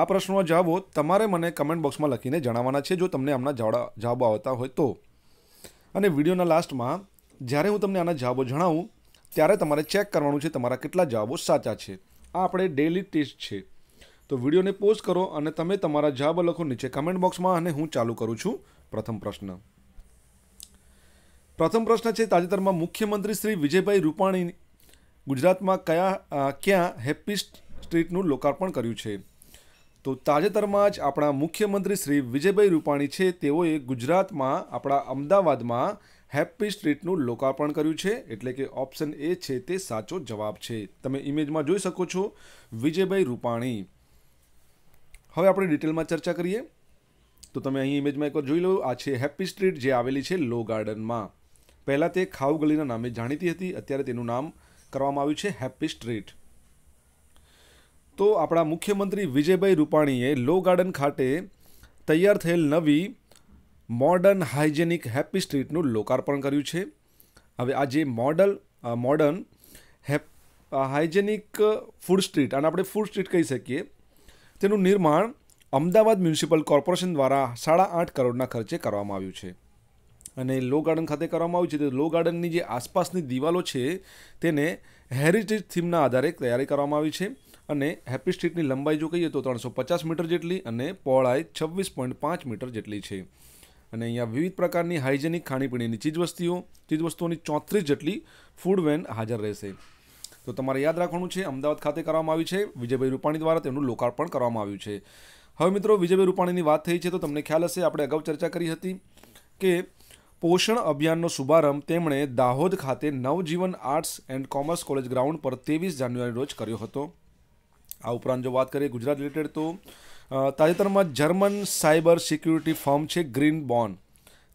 આ પ્રશ્નનો જવાબો તમારે મને કમેન્ટ બોક્સમાં લખીને જણાવવાના છે જો તમને આમના જવાબો આવતા હોય તો અને વિડીયોના લાસ્ટમાં જ્યારે હું તમને આના જવાબો જણાવું ત્યારે તમારે ચેક કરવાનું છે તમારા કેટલા જવાબો સાચા છે આ આપણે ડેલી ટેસ્ટ છે તો વિડીયોને પોઝ કરો અને તમે તમારા જવાબો લખો નીચે કમેન્ટ બોક્સમાં અને હું ચાલુ કરું છું પ્રથમ પ્રશ્ન પ્રથમ પ્રશ્ન છે તાજેતરમાં મુખ્યમંત્રી શ્રી વિજયભાઈ રૂપાણી ગુજરાતમાં કયા ક્યાં હેપી સ્ટ્રીટનું લોકાર્પણ કર્યું છે તો તાજેતરમાં જ આપણા મુખ્યમંત્રી શ્રી વિજયભાઈ રૂપાણી છે તેઓએ ગુજરાતમાં આપણા અમદાવાદમાં હેપ્પી સ્ટ્રીટનું લોકાર્પણ કર્યું છે એટલે કે ઓપ્શન એ છે તે સાચો જવાબ છે તમે ઇમેજમાં જોઈ શકો છો વિજયભાઈ રૂપાણી હવે આપણે ડિટેલમાં ચર્ચા કરીએ તો તમે અહીં ઇમેજમાં એકવાર જોઈ લો આ છે હેપી સ્ટ્રીટ જે આવેલી છે લો ગાર્ડનમાં પહેલાં તે ખાઉ ગલીના નામે જાણીતી હતી અત્યારે તેનું નામ કરવામાં આવ્યું છે હેપ્પી સ્ટ્રીટ તો આપણા મુખ્યમંત્રી વિજયભાઈ રૂપાણીએ લો ગાર્ડન ખાતે તૈયાર થયેલ નવી મોડર્ન હાઇજેનિક હેપી સ્ટ્રીટનું લોકાર્પણ કર્યું છે હવે આ જે મોડલ મોડર્ન હેપ હાઇજેનિક ફૂડ સ્ટ્રીટ અને આપણે ફૂડ સ્ટ્રીટ કહી શકીએ તેનું નિર્માણ અમદાવાદ મ્યુનિસિપલ કોર્પોરેશન દ્વારા સાડા આઠ કરોડના ખર્ચે કરવામાં આવ્યું છે અને લો ગાર્ડન ખાતે કરવામાં આવ્યું છે તો લો ગાર્ડનની જે આસપાસની દિવાલો છે તેને હેરિટેજ થીમના આધારે તૈયારી કરવામાં આવી છે અને હેપી સ્ટ્રીટની લંબાઈ જો કહીએ તો ત્રણસો પચાસ મીટર જેટલી અને પહોળાઈ છવ્વીસ પોઈન્ટ પાંચ મીટર જેટલી છે અને અહીંયા વિવિધ પ્રકારની હાઇજેનિક ખાણીપીણીની ચીજવસ્તીઓ ચીજવસ્તુઓની ચોત્રીસ જેટલી ફૂડ વેન હાજર રહેશે તો તમારે યાદ રાખવાનું છે અમદાવાદ ખાતે કરવામાં આવી છે વિજયભાઈ રૂપાણી દ્વારા તેનું લોકાર્પણ કરવામાં આવ્યું છે હવે મિત્રો વિજયભાઈ રૂપાણીની વાત થઈ છે તો તમને ખ્યાલ હશે આપણે અગાઉ ચર્ચા કરી હતી કે પોષણ અભિયાનનો શુભારંભ તેમણે દાહોદ ખાતે Navjivan arts and commerce college ground પર ત્રેવીસ જાન્યુઆરી રોજ કર્યો હતો આ ઉપરાંત જો વાત કરીએ ગુજરાત રિલેટેડ તો તાજેતરમાં જર્મન સાયબર સિક્યુરિટી ફર્મ છે ગ્રીન બોન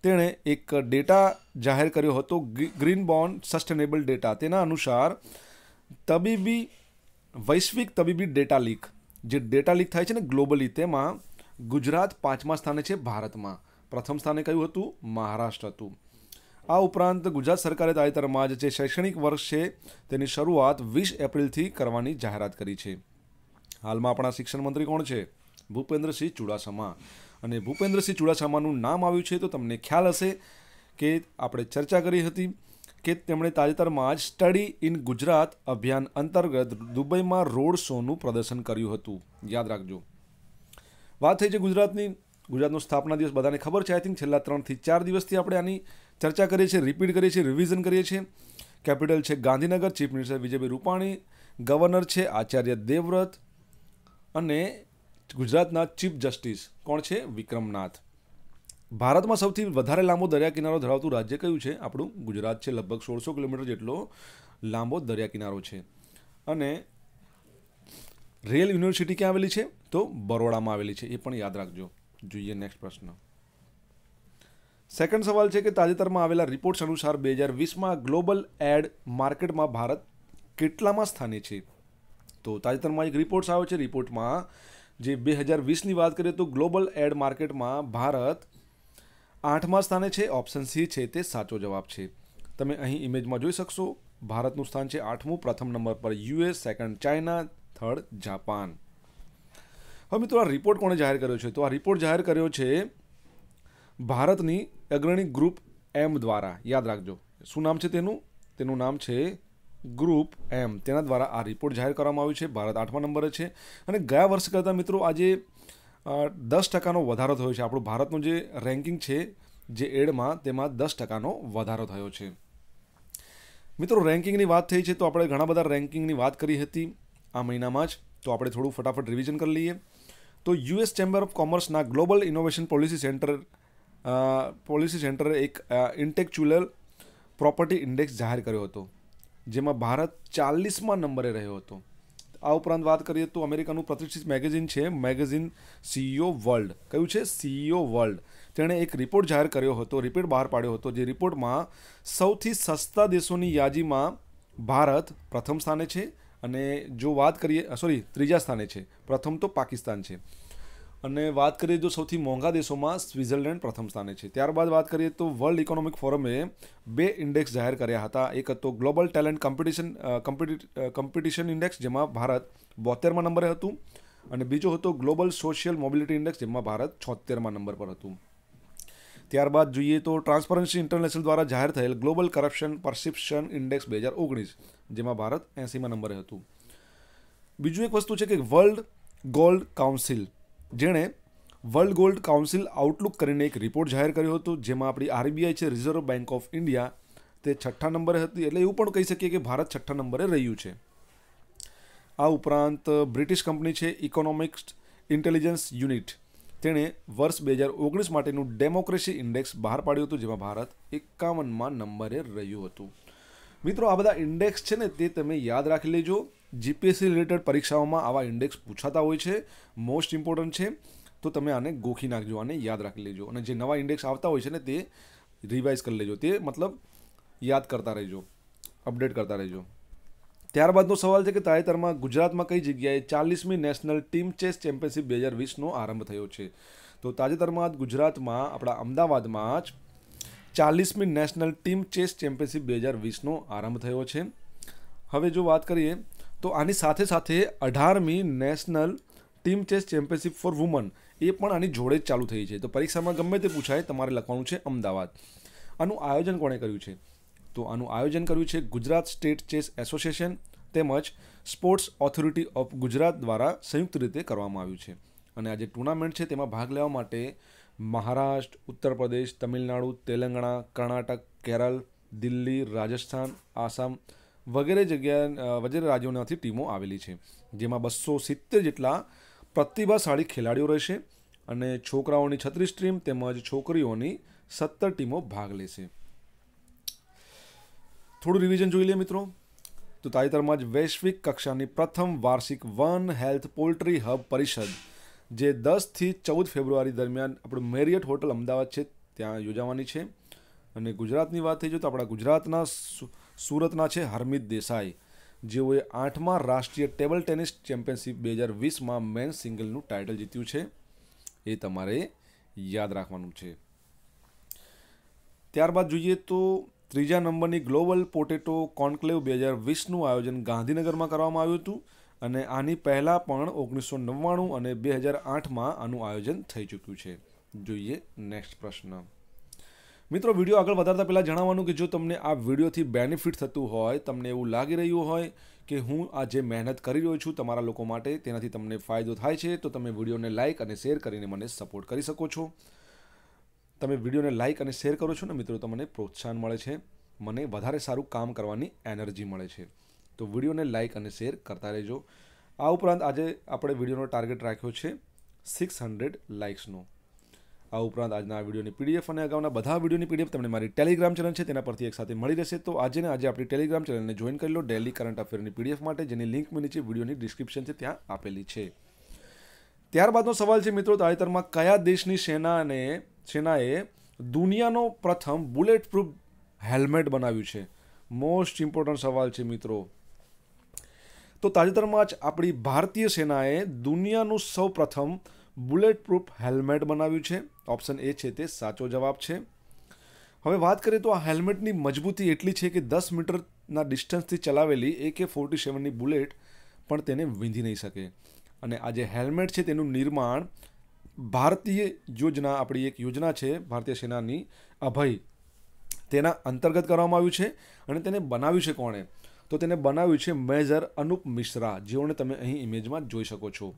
તેણે એક ડેટા જાહેર કર્યો હતો ગ્રીન બોન સસ્ટેનેબલ ડેટા તેના અનુસાર તબીબી વૈશ્વિક તબીબી ડેટા લીક જે ડેટા લીક થાય છે ને ગ્લોબલી તેમાં ગુજરાત પાંચમા સ્થાને છે ભારતમાં પ્રથમ સ્થાને કયું હતું મહારાષ્ટ્ર હતું આ ઉપરાંત ગુજરાત સરકારે તાજેતરમાં જે શૈક્ષણિક વર્ષ છે તેની શરૂઆત વીસ એપ્રિલથી કરવાની જાહેરાત કરી છે હાલમાં આપણા શિક્ષણ મંત્રી કોણ છે ભૂપેન્દ્રસિંહ ચુડાસમા અને ભૂપેન્દ્રસિંહ ચુડાસમાનું નામ આવ્યું છે તો તમને ખ્યાલ હશે કે આપણે ચર્ચા કરી હતી કે તેમણે તાજેતરમાં જ સ્ટડી ઇન ગુજરાત અભિયાન અંતર્ગત દુબઈમાં રોડ શોનું પ્રદર્શન કર્યું હતું યાદ રાખજો વાત થઈ છે ગુજરાતની ગુજરાતનો સ્થાપના દિવસ બધાને ખબર છે આઈ થિંક છેલ્લા ત્રણથી ચાર દિવસથી આપણે આની ચર્ચા કરીએ છીએ રિપીટ કરીએ છીએ રિવિઝન કરીએ છીએ કેપિટલ છે Gandhinagar chief minister Vijaybhai Rupani governor છે આચાર્ય દેવવ્રત અને ગુજરાતના ચીફ જસ્ટિસ કોણ છે વિક્રમનાથ ભારતમાં સૌથી વધારે લાંબો દરિયા કિનારો ધરાવતું રાજ્ય કયું છે આપણું ગુજરાત છે લગભગ સોળસો કિલોમીટર જેટલો લાંબો દરિયા કિનારો છે અને રેલ યુનિવર્સિટી ક્યાં આવેલી છે તો બરોડામાં આવેલી છે એ પણ યાદ રાખજો જોઈએ નેક્સ્ટ પ્રશ્ન સેકન્ડ સવાલ છે કે તાજેતરમાં આવેલા રિપોર્ટ્સ અનુસાર બે હજાર વીસમાં ગ્લોબલ એડ માર્કેટમાં ભારત કેટલામાં સ્થાને છે તો તાજેતરમાં એક રિપોર્ટ્સ આવ્યો છે રિપોર્ટમાં જે બે હજાર વીસની વાત કરીએ તો ગ્લોબલ એડ માર્કેટમાં ભારત આઠમા સ્થાને છે ઓપ્શન સી છે તે સાચો જવાબ છે તમે અહીં ઇમેજમાં જોઈ શકશો ભારતનું સ્થાન છે આઠમું પ્રથમ નંબર પર US second China third Japan હવે મિત્રો આ રિપોર્ટ કોણે જાહેર કર્યો છે તો આ રિપોર્ટ જાહેર કર્યો છે ભારતની અગ્રણી ગ્રુપ એમ દ્વારા યાદ રાખજો શું નામ છે તેનું તેનું નામ છે ગ્રુપ એમ તેના દ્વારા આ રિપોર્ટ જાહેર કરવામાં આવ્યું છે ભારત આઠમા નંબરે છે અને ગયા વર્ષ કરતાં મિત્રો આજે દસ ટકાનો વધારો થયો છે આપણું ભારતનું જે રેન્કિંગ છે જે એડમાં તેમાં દસ ટકાનો વધારો થયો છે મિત્રો રેન્કિંગની વાત થઈ છે તો આપણે ઘણા બધા રેન્કિંગની વાત કરી હતી આ મહિનામાં જ તો આપણે થોડું ફટાફટ રિવિઝન કરી લઈએ તો યુએસ ચેમ્બર ઓફ કોમર્સના global innovation policy centre policy સેન્ટરે એક ઇન્ટેક્ચ્યુઅલ પ્રોપર્ટી ઇન્ડેક્સ જાહેર કર્યો હતો જેમાં ભારત ચાલીસમાં નંબરે રહ્યો હતો આ ઉપરાંત વાત કરીએ તો અમેરિકાનું પ્રતિષ્ઠિત મેગેઝિન છે મેગેઝિન સીઈઓ વર્લ્ડ કયું છે સીઈઓ વર્લ્ડ તેણે એક રિપોર્ટ જાહેર કર્યો હતો રિપોર્ટ બહાર પાડ્યો હતો જે રિપોર્ટમાં સૌથી સસ્તા દેશોની યાદીમાં ભારત પ્રથમ સ્થાને છે અને જો વાત કરીએ સોરી ત્રીજા સ્થાને છે પ્રથમ તો પાકિસ્તાન છે અને વાત કરીએ તો સૌથી મોંઘા દેશોમાં સ્વિટ્ઝરલેન્ડ પ્રથમ સ્થાને છે ત્યારબાદ વાત કરીએ તો વર્લ્ડ ઇકોનોમિક ફોરમે બે ઇન્ડેક્સ જાહેર કર્યા હતા એક હતો global talent competition competition index જેમાં ભારત બોતેરમાં નંબરે હતું અને બીજો હતો ગ્લોબલ સોશિયલ મોબિલિટી ઇન્ડેક્સ જેમાં ભારત છોતેરમાં નંબર પર હતું ત્યારબાદ જોઈએ તો ટ્રાન્સપરન્સી ઇન્ટરનેશનલ દ્વારા જાહેર થયેલ ગ્લોબલ કરપ્શન પરસેપ્શન ઇન્ડેક્સ બે હજાર ઓગણીસ જેમાં ભારત એંસીમાં નંબરે હતું બીજું એક વસ્તુ છે કે વર્લ્ડ ગોલ્ડ કાઉન્સિલ જેણે વર્લ્ડ ગોલ્ડ કાઉન્સિલ આઉટલુક કરીને એક રિપોર્ટ જાહેર કર્યો હતો જેમાં આપણી આરબીઆઈ છે રિઝર્વ બેંક ઓફ ઇન્ડિયા તે છઠ્ઠા નંબરે હતી એટલે એવું પણ કહી શકીએ કે ભારત છઠ્ઠા નંબરે રહ્યું છે આ ઉપરાંત બ્રિટિશ કંપની છે ઇકોનોમિક્સ ઇન્ટેલિજન્સ યુનિટ તેણે વર્ષ બે હજાર ઓગણીસ માટેનું ડેમોક્રેસી ઇન્ડેક્સ બહાર પાડ્યું હતું જેમાં ભારત એકાવનમાં નંબરે રહ્યું હતું મિત્રો આ બધા ઇન્ડેક્સ છે ને તે તમે યાદ રાખી લેજો જીપીએસસી રિલેટેડ પરીક્ષાઓમાં આવા ઇન્ડેક્સ પૂછાતા હોય છે મોસ્ટ ઇમ્પોર્ટન્ટ છે તો તમે આને ગોખી નાખજો અને યાદ રાખી લેજો અને જે નવા ઇન્ડેક્સ આવતા હોય છે ને તે રિવાઇઝ કરી લેજો તે મતલબ યાદ કરતા રહેજો અપડેટ કરતા રહેજો ત્યારબાદનો સવાલ છે કે તાજેતરમાં ગુજરાતમાં કઈ જગ્યાએ ચાલીસમી નેશનલ ટીમ ચેસ ચેમ્પિયનશિપ બે હજાર વીસનો આરંભ થયો છે તો તાજેતરમાં ગુજરાતમાં આપણા અમદાવાદમાં જ ચાલીસમી નેશનલ ટીમ ચેસ ચેમ્પિયનશિપ બે હજાર વીસનો આરંભ થયો છે હવે જો વાત કરીએ તો આની સાથે સાથે અઢારમી national team chess championship for woman એ પણ આની જોડે જ ચાલુ થઈ છે તો પરીક્ષામાં ગમે તે પૂછાય તમારે લખવાનું છે અમદાવાદ આનું આયોજન કોણે કર્યું છે તો આનું આયોજન કર્યું છે ગુજરાત સ્ટેટ ચેસ એસોસિએશન તેમજ સ્પોર્ટ્સ ઓથોરિટી ઓફ ગુજરાત દ્વારા સંયુક્ત રીતે કરવામાં આવ્યું છે અને આ જે ટુર્નામેન્ટ છે તેમાં ભાગ લેવા માટે મહારાષ્ટ્ર ઉત્તર પ્રદેશ તમિલનાડુ તેલંગાણા કર્ણાટક કેરળ દિલ્હી રાજસ્થાન આસામ વગેરે જગ્યા વગેરે રાજ્યોમાંથી ટીમો આવેલી છે જેમાં બસો સિત્તેર જેટલા પ્રતિભાશાળી ખેલાડીઓ રહેશે અને છોકરાઓની છત્રીસ ટીમ તેમજ છોકરીઓની સત્તર ટીમો ભાગ લેશે થોડું રિવિઝન જોઈ લઈએ મિત્રો તો તાજેતરમાં જ વૈશ્વિક કક્ષાની પ્રથમ વાર્ષિક વન હેલ્થ પોલ્ટ્રી હબ પરિષદ જે દસથી ચૌદ ફેબ્રુઆરી દરમિયાન આપણું મેરિયટ હોટલ અમદાવાદ છે ત્યાં યોજાવાની છે અને ગુજરાતની વાત થઈ જો તો આપણા ગુજરાતના સુરતના છે હરમિત દેસાઈ જેઓએ આઠમા રાષ્ટ્રીય ટેબલ ટેનિસ ચેમ્પિયનશિપ બે હજાર વીસમાં મેન સિંગલનું ટાઇટલ જીત્યું છે એ તમારે યાદ રાખવાનું છે ત્યારબાદ જોઈએ તો ત્રીજા નંબરની ગ્લોબલ પોટેટો કોન્ક્લેવ બે હજાર વીસનું આયોજન ગાંધીનગરમાં કરવામાં આવ્યું હતું અને આની પહેલાં પણ ઓગણીસો નવ્વાણું અને બે હજાર આઠમાં આનું આયોજન થઈ ચૂક્યું છે જોઈએ નેક્સ્ટ પ્રશ્ન મિત્રો વિડીયો આગળ વધારતા પહેલાં જણાવવાનું કે જો તમને આ વિડીયોથી બેનિફિટ થતું હોય તમને એવું લાગી રહ્યું હોય કે હું આ જે મહેનત કરી રહ્યો છું તમારા લોકો માટે તેનાથી તમને ફાયદો થાય છે તો તમે વિડીયોને લાઇક અને શેર કરીને મને સપોર્ટ કરી શકો છો તમે વિડીયોને લાઇક અને શેર કરો છો ને મિત્રો તમને પ્રોત્સાહન મળે છે મને વધારે સારું કામ કરવાની એનર્જી મળે છે તો વિડીયોને લાઇક અને શેર કરતા રહેજો આ ઉપરાંત આજે આપણે વિડીયોનો ટાર્ગેટ રાખ્યો છે સિક્સ હંડ્રેડ લાઇક્સનો આ ઉપરાંત આજના આ વિડીયોની પીડીએફ અને અગાઉના બધા વિડીયોની પીડીએફ તમને મારી ટેલિગ્રામ ચેનલ છે તેના પરથી એક સાથે મળી રહેશે તો આજે ને આજે આપણી ટેલિગ્રામ ચેનલને જોઈન કરી લો ડેલી કરંટ અફેરની પીડીએફ માટે જેની લિંક મેં નીચે વિડીયોની ડિસ્ક્રિપ્શન છે ત્યાં આપેલી છે ત્યારબાદનો સવાલ છે મિત્રો તાજેતરમાં કયા દેશની સેનાને સેનાએ દુનિયાનો પ્રથમ બુલેટ પ્રૂફ હેલ્મેટ બનાવ્યું છે મોસ્ટ ઇમ્પોર્ટન્ટ સવાલ છે મિત્રો તો તાજેતરમાં જ આપણી ભારતીય સેનાએ દુનિયાનું સૌ પ્રથમ બુલેટ પ્રૂફ હેલ્મેટ બનાવ્યું છે ઓપ્શન એ છે તે સાચો જવાબ છે હવે વાત કરીએ તો આ હેલ્મેટની મજબૂતી એટલી છે કે દસ મીટરના ડિસ્ટન્સથી ચલાવેલી એ કે ફોર્ટી સેવનની બુલેટ પણ તેને વીંધી નહીં શકે અને આ જે હેલ્મેટ છે તેનું નિર્માણ ભારતીય યોજના આપણી એક યોજના છે ભારતીય સેનાની અભય તેના અંતર્ગત કરવામાં આવ્યું છે અને તેને બનાવ્યું છે કોણે તો તેને બનાવ્યું છે મેજર અનુપ મિશ્રા જેઓને તમે અહીં ઇમેજમાં જોઈ શકો છો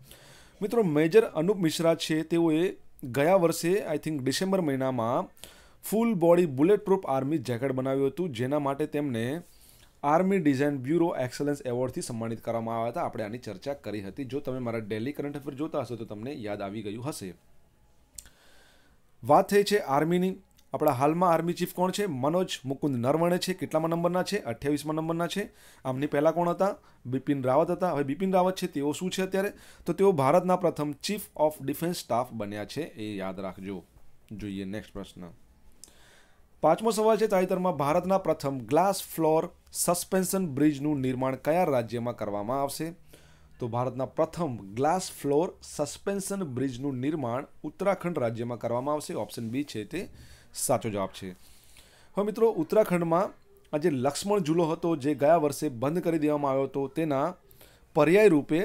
મિત્રો મેજર અનુપ મિશ્રા છે તેઓએ ગયા વર્ષે આઈ થિંક ડિસેમ્બર મહિનામાં full body bullet proof army jacket બનાવ્યું હતું જેના માટે તેમને આર્મી ડિઝાઇન બ્યુરો એક્સલન્સ એવોર્ડથી સન્માનિત કરવામાં આવ્યા હતા આપણે આની ચર્ચા કરી હતી જો તમે મારા ડેલી કરંટ અફેર જોતા હશો તો તમને યાદ આવી ગયું હશે વાત થઈ છે આર્મીની આપણા હાલમાં આર્મી ચીફ કોણ છે મનોજ મુકુંદ નરવણે છે કેટલામાં નંબરના છે અઠ્યાવીસમાં નંબરના છે આમની પહેલાં કોણ હતા બિપિન રાવત હતા હવે બિપિન રાવત છે તેઓ શું છે અત્યારે તો તેઓ ભારતના પ્રથમ ચીફ ઓફ ડિફેન્સ સ્ટાફ બન્યા છે એ યાદ રાખજો જોઈએ નેક્સ્ટ પ્રશ્ન પાંચમો સવાલ છે તાજેતરમાં ભારતના પ્રથમ ગ્લાસ ફ્લોર સસ્પેન્શન બ્રિજનું નિર્માણ કયા રાજ્યમાં કરવામાં આવશે તો ભારતના પ્રથમ ગ્લાસ ફ્લોર સસ્પેન્શન બ્રિજનું નિર્માણ ઉત્તરાખંડ રાજ્યમાં કરવામાં આવશે ઓપ્શન બી છે તે સાચો જવાબ છે હવે મિત્રો ઉત્તરાખંડમાં આજે લક્ષ્મણ ઝૂલો હતો જે ગયા વર્ષે બંધ કરી દેવામાં આવ્યો હતો તેના પર્યાય રૂપે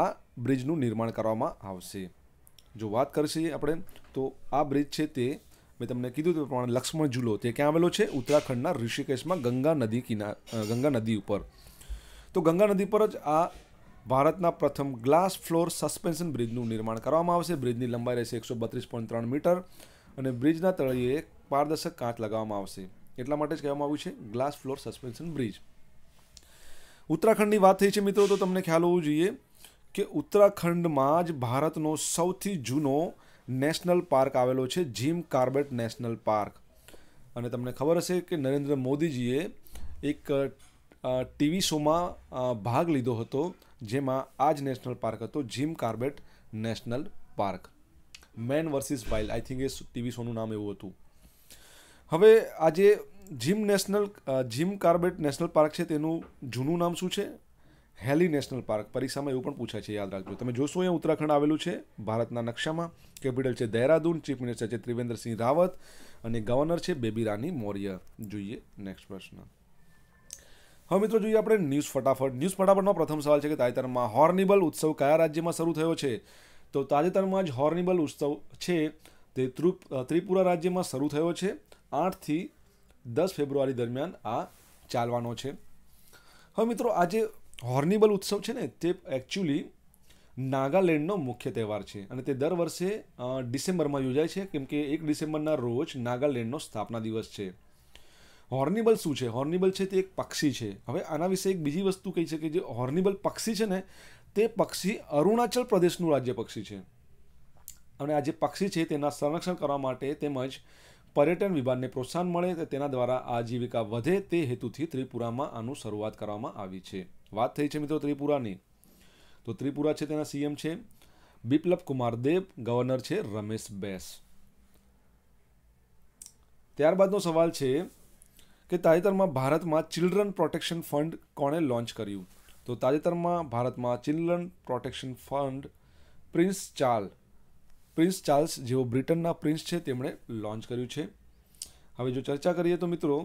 આ બ્રિજનું નિર્માણ કરવામાં આવશે જો વાત કરીએ આપણે તો આ બ્રિજ છે તે મેં તમને કીધું તે પ્રમાણે લક્ષ્મણ ઝૂલો તે ક્યાં આવેલો છે ઉત્તરાખંડના ઋષિકેશમાં ગંગા નદી કિના ગંગા નદી ઉપર તો ગંગા નદી પર જ આ ભારતના પ્રથમ ગ્લાસ ફ્લોર સસ્પેન્શન બ્રિજનું નિર્માણ કરવામાં આવશે બ્રિજની લંબાઈ રહેશે એકસો બત્રીસ પોઈન્ટ ત્રણ મીટર અને બ્રિજના તળિયે પારદર્શક કાચ લગાવવામાં આવશે એટલા માટે જ કહેવામાં આવ્યું છે ગ્લાસ ફ્લોર સસ્પેન્શન બ્રિજ ઉત્તરાખંડની વાત થઈ છે મિત્રો તો તમને ખ્યાલ હોવું જોઈએ કે ઉત્તરાખંડમાં જ ભારતનો સૌથી જૂનો નેશનલ પાર્ક આવેલો છે જીમ કાર્બેટ નેશનલ પાર્ક અને તમને ખબર હશે કે નરેન્દ્ર મોદીજીએ એક ટીવી શોમાં ભાગ લીધો હતો જેમાં આ જ નેશનલ પાર્ક હતો Jim Corbett national park man versus wild I think એ ટીવી શોનું નામ એવું હતું હવે આજે Jim national Jim Corbett national park છે તેનું જૂનું નામ શું છે હેલી નેશનલ પાર્ક પરીક્ષામાં એવું પણ પૂછાય છે યાદ રાખજો તમે જોશો અહીંયા ઉત્તરાખંડ આવેલું છે ભારતના નકશામાં કેપિટલ છે દહેરાદૂન ચીફ મિનિસ્ટર છે ત્રિવેન્દ્રસિંહ રાવત અને ગવર્નર છે બેબી રાની મૌર્ય જોઈએ નેક્સ્ટ પ્રશ્ન હવે મિત્રો જોઈએ આપણે ન્યૂઝ ફટાફટ ન્યૂઝ ફટાફટનો પ્રથમ સવાલ છે કે તાજેતરમાં હોર્નિબલ ઉત્સવ કયા રાજ્યમાં શરૂ થયો છે તો તાજેતરમાં જ હોર્નિબલ ઉત્સવ છે તે ત્રુપ ત્રિપુરા રાજ્યમાં શરૂ થયો છે આઠથી દસ ફેબ્રુઆરી દરમિયાન આ ચાલવાનો છે હવે મિત્રો આજે હોર્નિબલ ઉત્સવ છે ને તે એકચ્યુઅલી નાગાલેન્ડનો મુખ્ય તહેવાર છે અને તે દર વર્ષે ડિસેમ્બરમાં યોજાય છે કેમ કે એક ડિસેમ્બરના રોજ નાગાલેન્ડનો સ્થાપના દિવસ છે હોર્નિબલ શું છે હોર્નિબલ છે તે એક પક્ષી છે હવે આના વિશે એક બીજી વસ્તુ કહી છે કે જે હોર્નિબલ પક્ષી છે ને તે પક્ષી અરુણાચલ પ્રદેશનું રાજ્ય પક્ષી છે અને આ જે પક્ષી છે તેના સંરક્ષણ કરવા માટે તેમજ પર્યટન વિભાગને પ્રોત્સાહન મળે તેના દ્વારા આજીવિકા વધે તે હેતુથી ત્રિપુરામાં આનું શરૂઆત કરવામાં આવી છે વાત થઈ છે મિત્રો ત્રિપુરાની તો ત્રિપુરા છે તેના સીએમ છે બિપ્લબ કુમાર દેવ ગવર્નર છે રમેશ બેસ ત્યારબાદનો સવાલ છે કે તાજેતરમાં ભારતમાં ચિલ્ડ્રન પ્રોટેક્શન ફંડ કોણે લોન્ચ કર્યું તો તાજેતરમાં ભારતમાં children protection fund prince Charles prince Charles જેઓ બ્રિટનના પ્રિન્સ છે તેમણે લોન્ચ કર્યું છે હવે જો ચર્ચા કરીએ તો મિત્રો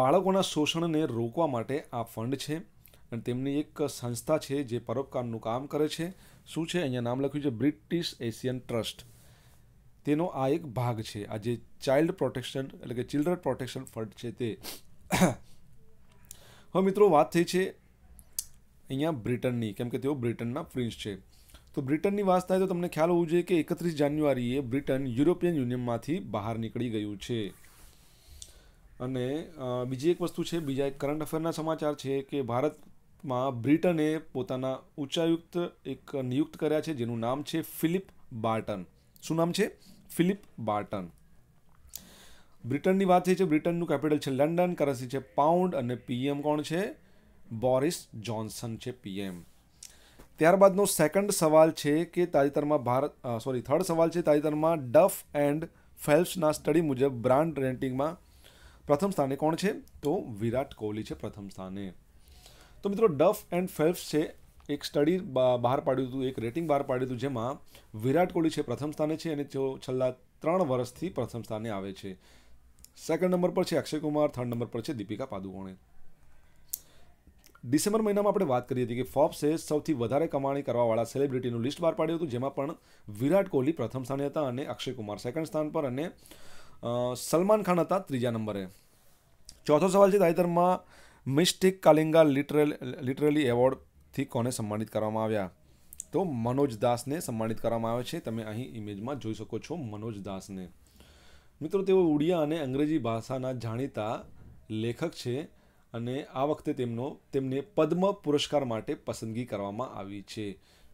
બાળકોના શોષણને રોકવા માટે આ ફંડ છે અને તેમની એક સંસ્થા છે જે પરોપકારનું કામ કરે છે શું છે અહીંયા નામ લખ્યું છે બ્રિટિશ એશિયન ટ્રસ્ટ તેનો આ એક ભાગ છે આ જે ચાઇલ્ડ પ્રોટેક્શન એટલે કે ચિલ્ડ્રન પ્રોટેક્શન ફંડ છે તે હવે મિત્રો વાત થઈ છે અહીંયા બ્રિટનની કેમ કે તેઓ બ્રિટનના પ્રિન્સ છે તો બ્રિટનની વાત થાય તો તમને ખ્યાલ હોવું જોઈએ કે એકત્રીસ જાન્યુઆરીએ બ્રિટન યુરોપિયન યુનિયનમાંથી બહાર નીકળી ગયું છે અને બીજી એક વસ્તુ છે બીજા એક કરંટ અફેરના સમાચાર છે કે ભારતમાં બ્રિટને પોતાના ઉચ્ચાયુક્ત એક નિયુક્ત કર્યા છે જેનું નામ છે ફિલિપ બાર્ટન શું નામ છે ફિલિપ બાર્ટન બ્રિટનની વાત થઈ છે બ્રિટનનું કેપિટલ છે લંડન કરન્સી છે પાઉન્ડ અને પીએમ કોણ છે બોરિસ જોન્સન છે પીએમ ત્યારબાદનો સેકન્ડ સવાલ છે કે તાજેતરમાં ભારત સોરી થર્ડ સવાલ છે તાજેતરમાં ડફ એન્ડ ફેલ્પ્સના સ્ટડી મુજબ બ્રાન્ડ રેન્ટિંગમાં પ્રથમ સ્થાને કોણ છે તો વિરાટ કોહલી છે પ્રથમ સ્થાને તો મિત્રો ડફ એન્ડ ફેલ્પ્સ છે એક સ્ટડી બહાર પાડ્યું હતું એક રેટિંગ બહાર પાડ્યું હતું જેમાં વિરાટ કોહલી છે પ્રથમ સ્થાને છે અને તેઓ છેલ્લા ત્રણ વર્ષથી પ્રથમ સ્થાને આવે છે સેકન્ડ નંબર પર છે અક્ષય કુમાર થર્ડ નંબર પર છે દીપિકા પાદુકોણે ડિસેમ્બર મહિનામાં આપણે વાત કરી હતી કે ફોર્બ્સે સૌથી વધારે કમાણી કરવાવાળા સેલિબ્રિટીનું લિસ્ટ બહાર પાડ્યું હતું જેમાં પણ વિરાટ કોહલી પ્રથમ સ્થાને હતા અને અક્ષય કુમાર સેકન્ડ સ્થાન પર અને સલમાન ખાન હતા ત્રીજા નંબરે ચોથો સવાલ છે તાજેતરમાં મિસ્ટિક કાલિંગા લિટરલ લિટરલી એવોર્ડથી કોને સન્માનિત કરવામાં આવ્યા તો મનોજ દાસને સન્માનિત કરવામાં આવે છે તમે અહીં ઇમેજમાં જોઈ શકો છો મનોજ દાસને મિત્રો તેઓ ઉડિયા અને અંગ્રેજી ભાષાના જાણીતા લેખક છે અને આ વખતે તેમનો તેમને પદ્મ પુરસ્કાર માટે પસંદગી કરવામાં આવી છે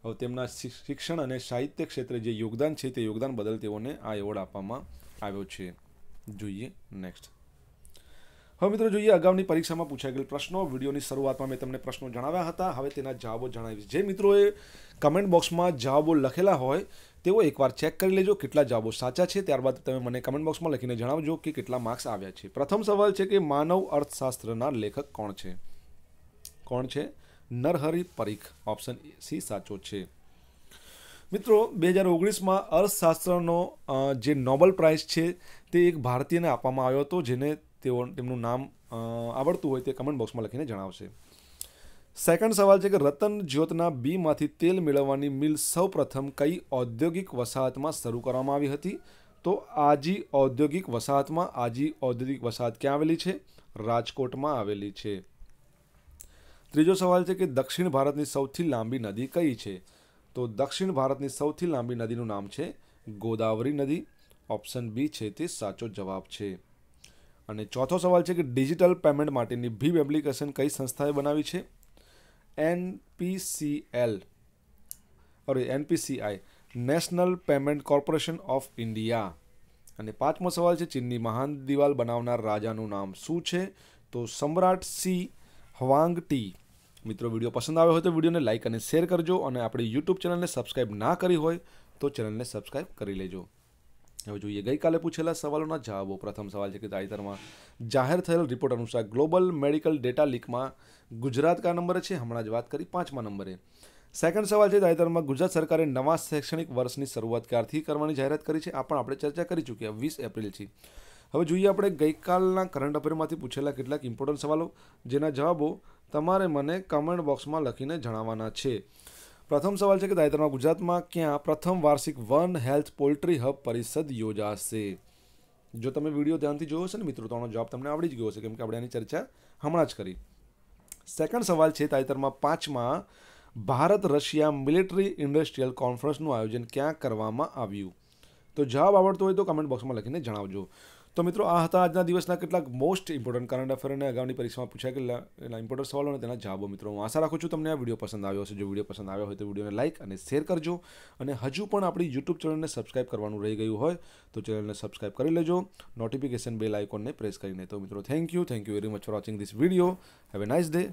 હવે તેમના શિક્ષણ અને સાહિત્ય ક્ષેત્રે જે યોગદાન છે તે યોગદાન બદલ તેઓને આ એવોર્ડ આપવામાં આવ્યો છે જોઈએ નેક્સ્ટ હવે મિત્રો જોઈએ અગાઉની પરીક્ષામાં પૂછાઈ ગયેલ પ્રશ્નો વિડીયોની શરૂઆતમાં મેં તમને પ્રશ્નો જણાવ્યા હતા હવે તેના જવાબો જણાવીશ જે મિત્રોએ કમેન્ટ બોક્સમાં જવાબો લખેલા હોય તેઓ એકવાર ચેક કરી લેજો કેટલા જવાબો સાચા છે ત્યારબાદ તમે મને કમેન્ટ બોક્સમાં લખીને જણાવજો કે કેટલા માર્ક્સ આવ્યા છે પ્રથમ સવાલ છે કે માનવ અર્થશાસ્ત્રના લેખક કોણ છે કોણ છે નરહરિ પરીખ ઓપ્શન સી સાચો છે મિત્રો બે હજાર ઓગણીસમાં અર્થશાસ્ત્રનો જે નોબલ પ્રાઇઝ છે તે એક ભારતીયને આપવામાં આવ્યો હતો જેને તેઓ તેમનું નામ આવડતું હોય તે કમેન્ટ બોક્સમાં લખીને જણાવશે સેકન્ડ સવાલ છે કે રતન જ્યોતના બીમાંથી તેલ મેળવવાની મિલ સૌપ્રથમ કઈ ઔદ્યોગિક વસાહતમાં શરૂ કરવામાં આવી હતી તો આજી ઔદ્યોગિક વસાહતમાં આજી ઔદ્યોગિક વસાહત ક્યાં આવેલી છે રાજકોટમાં આવેલી છે ત્રીજો સવાલ છે કે દક્ષિણ ભારતની સૌથી લાંબી નદી કઈ છે તો દક્ષિણ ભારતની સૌથી લાંબી નદીનું નામ છે ગોદાવરી નદી ઓપ્શન બી છે તે સાચો જવાબ છે અને ચોથો સવાલ છે કે ડિજિટલ પેમેન્ટ માટેની ભીમ એપ્લિકેશન કઈ સંસ્થાએ બનાવી છે NPCL sorry NPCI national payment corporation of India અને પાંચમો સવાલ છે ચીનની મહાન દિવાલ બનાવનાર રાજાનું નામ શું છે તો સમ્રાટ સી હવાંગ ટી મિત્રો વિડીયો પસંદ આવ્યો હોય તો વિડીયોને લાઇક અને શેર કરજો અને આપણી યુટ્યુબ ચેનલને સબસ્ક્રાઈબ ના કરી હોય તો ચેનલને સબસ્ક્રાઈબ કરી લેજો હવે જોઈએ ગઈકાલે પૂછેલા સવાલોના જવાબો પ્રથમ સવાલ છે કે તાજેતરમાં જાહેર થયેલ રિપોર્ટ અનુસાર ગ્લોબલ મેડિકલ ડેટા લીકમાં ગુજરાત કા નંબરે છે હમણાં જ વાત કરી પાંચમા નંબરે સેકન્ડ સવાલ છે તાજેતરમાં ગુજરાત સરકારે નવા શૈક્ષણિક વર્ષની શરૂઆત ક્યારથી કરવાની જાહેરાત કરી છે આ પણ આપણે ચર્ચા કરી ચૂક્યા વીસ એપ્રિલથી હવે જોઈએ આપણે ગઈકાલના કરંટ અફેરમાંથી પૂછેલા કેટલાક ઇમ્પોર્ટન્ટ સવાલો જેના જવાબો તમારે મને કમેન્ટ બોક્સમાં લખીને જણાવવાના છે પ્રથમ સવાલ છે કે તાજેતરમાં ગુજરાતમાં ક્યાં પ્રથમ વાર્ષિક વન હેલ્થ પોલ્ટ્રી હબ પરિષદ યોજાશે જો તમે વિડીયો ધ્યાનથી જોયો છે ને મિત્રો તો આનો જવાબ તમને આવડી જ ગયો છે કેમ કે આપણે આની ચર્ચા હમણાં જ કરી સેકન્ડ સવાલ છે તાજેતરમાં પાંચમાં ભારત રશિયા મિલિટરી ઇન્ડસ્ટ્રીયલ કોન્ફરન્સનું આયોજન ક્યાં કરવામાં આવ્યું તો જવાબ આવડતો હોય તો કમેન્ટ બોક્સમાં લખીને જણાવજો તો મિત્રો આ હતા આજના દિવસના કેટલાક મોસ્ટ ઇમ્પોર્ટન્ટ કરંટ અફેર અગાઉની આગામી પરીક્ષામાં પૂછાય ગયેલા ઇમ્પોર્ટન્ટ સવાલો અને તેના જવાબો મિત્રો હું આશા રાખું છું તમને આ વિડીયો પસંદ આવ્યો હશે જો વિડીયો પસંદ આવ્યો હોય તો વિડીયોને લાઇક અને શેર કરજો અને હજુ પણ આપણી યુટ્યુબ ચેનલને સબસ્ક્રાઇબ કરવાનું રહી ગયું હોય તો ચેનલને સબસ્ક્રાઇબ કરી લેજો નોટિફિકેશન બેલ આઇકોનને પ્રેસ કરીને તો મિત્રો thank you thank you very much for watching this video have a nice day